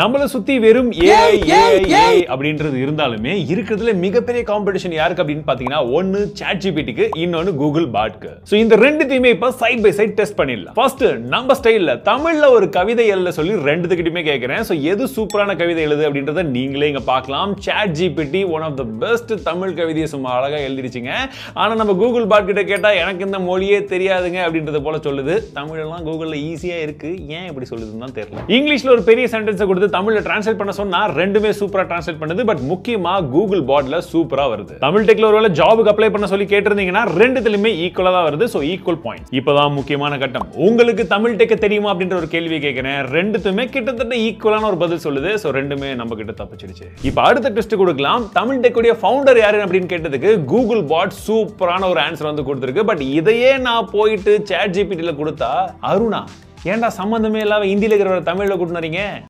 நம்மளை சுத்தி வெறும் ஏ ஏ அப்படின்றது இருந்தாலுமே இருக்கிறதுல மிகப்பெரிய காம்படிஷன் யாருக்கு அப்படின்னு பாத்தீங்கன்னா ஒன்னு சாட் ஜிபிடிக்கு இன்னொன்னு கூகுள் பாட்க்கு ஸோ இந்த ரெண்டுத்தையுமே இப்போ சைட் பை சைட் டெஸ்ட் பண்ணிடலாம் ஃபர்ஸ்ட் நம்ம ஸ்டைல்ல தமிழ்ல ஒரு கவிதை எழுத சொல்லி ரெண்டுத்துக்கிட்டுமே கேட்கிறேன் ஸோ எது சூப்பரான கவிதை எழுது அப்படின்றத நீங்களே இங்க பார்க்கலாம் ChatGPT one of the best Tamil கவிதையை சும்மா அழகா எழுதிருச்சுங்க ஆனா நம்ம கூகுள் பாட் கிட்ட கேட்டா எனக்கு இந்த மொழியே தெரியாதுங்க அப்படின்றது போல சொல்லுது தமிழ் எல்லாம் கூகுள்ல ஈஸியா இருக்கு ஏன் இப்படி சொல்லுதுன்னு தான் தெரியல இங்கிலீஷ்ல ஒரு பெரிய சென்டென்ஸ் கொடுத்து தமிழில் டிரான்ஸ்லேட் பண்ண சொன்னால் ரெண்டுமே சூப்பராக டிரான்ஸ்லேட் பண்ணுது பட் முக்கியமாக கூகுள் பாட்ல சூப்பராக வருது தமிழ் டெக்ல ஒருவேளை ஜாபுக்கு அப்ளை பண்ண சொல்லி கேட்டிருந்தீங்கன்னா ரெண்டுத்திலுமே ஈக்குவலாக தான் வருது ஸோ ஈக்குவல் பாயிண்ட் இப்போதான் முக்கியமான கட்டம் உங்களுக்கு தமிழ் டெக்க தெரியுமா அப்படின்ற ஒரு கேள்வி கேட்குறேன் ரெண்டுத்துமே கிட்டத்தட்ட ஈக்குவலான ஒரு பதில் சொல்லுது ஸோ ரெண்டுமே நம்ம கிட்ட தப்பிச்சிடுச்சு இப்போ அடுத்த டெஸ்ட் கொடுக்கலாம் தமிழ் டெக்குடைய ஃபவுண்டர் யாரு அப்படின்னு கேட்டதுக்கு கூகுள் பாட் சூப்பரான ஒரு ஆன்சர் வந்து கொடுத்துருக்கு பட் இதையே நான் போயிட்டு சேட் ஜிபிடியில் கொடுத்தா அருணா ஏன்டா சம்மந்தமே இல்லாமல் இந்தியில இருக்கிற தமிழில் கூட்டினீங்க